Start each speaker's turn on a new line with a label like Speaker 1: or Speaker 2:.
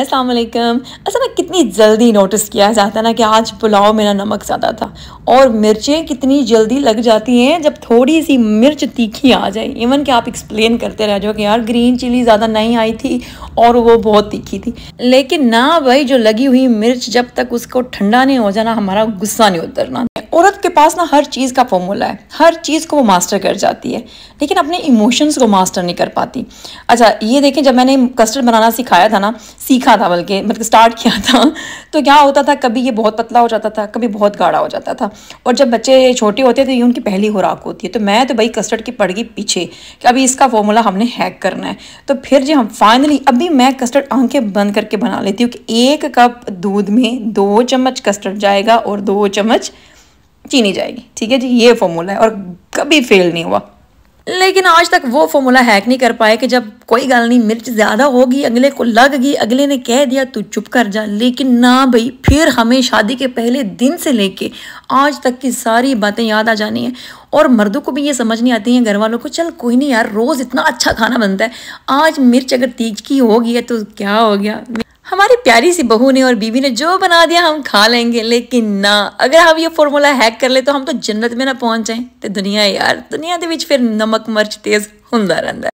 Speaker 1: अस्सलाम वालेकुम असल ना कितनी जल्दी नोटिस किया जाता है ना कि आज पुलाव में ना नमक ज़्यादा था और मिर्चें कितनी जल्दी लग जाती हैं जब थोड़ी सी मिर्च तीखी आ जाए इवन कि आप एक्सप्लेन करते रह जाओ कि यार ग्रीन चिली ज़्यादा नहीं आई थी और वो बहुत तीखी थी लेकिन ना भाई जो लगी हुई मिर्च जब तक उसको ठंडा नहीं हो जाना हमारा गुस्सा नहीं उतरना औरत के पास ना हर चीज़ का फॉर्मूला है हर चीज़ को वो मास्टर कर जाती है लेकिन अपने इमोशंस को मास्टर नहीं कर पाती अच्छा ये देखें जब मैंने कस्टर्ड बनाना सिखाया था ना सीखा था बल्कि मतलब स्टार्ट किया था तो क्या होता था कभी ये बहुत पतला हो जाता था कभी बहुत गाढ़ा हो जाता था और जब बच्चे छोटे होते थे ये उनकी पहली खुराक होती है तो मैं तो भाई कस्टर्ड की पड़ गई पीछे कि अभी इसका फॉर्मूला हमने हैक करना है तो फिर जो हम फाइनली अभी मैं कस्टर्ड आंखें बंद करके बना लेती हूँ कि एक कप दूध में दो चम्मच कस्टर्ड जाएगा और दो चम्मच चीनी जाएगी ठीक है जी ये फॉर्मूला है और कभी फेल नहीं हुआ लेकिन आज तक वो फॉर्मूला हैक नहीं कर पाए कि जब कोई गल नहीं मिर्च ज़्यादा होगी अगले को लग गई अगले ने कह दिया तू चुप कर जा लेकिन ना भाई फिर हमें शादी के पहले दिन से लेके आज तक की सारी बातें याद आ जानी है और मर्दों को भी ये समझ नहीं आती है घर वालों को चल कोई नहीं यार रोज़ इतना अच्छा खाना बनता है आज मिर्च अगर तीज की होगी है तो क्या हो गया हमारी प्यारी सी बहू ने और बीवी ने जो बना दिया हम खा लेंगे लेकिन ना अगर हम ये फॉर्मूला हैक कर ले तो हम तो ਜੰਨਤ ਮੇ ਨਾ ਪਹੁੰਚ ਜਾਏ ਤੇ ਦੁਨੀਆ ਯਾਰ ਦੁਨੀਆ ਦੇ ਵਿੱਚ ਫਿਰ ਨਮਕ ਮਿਰਚ ਤੇਜ਼ ਹੁੰਦਾ ਰਹਿੰਦਾ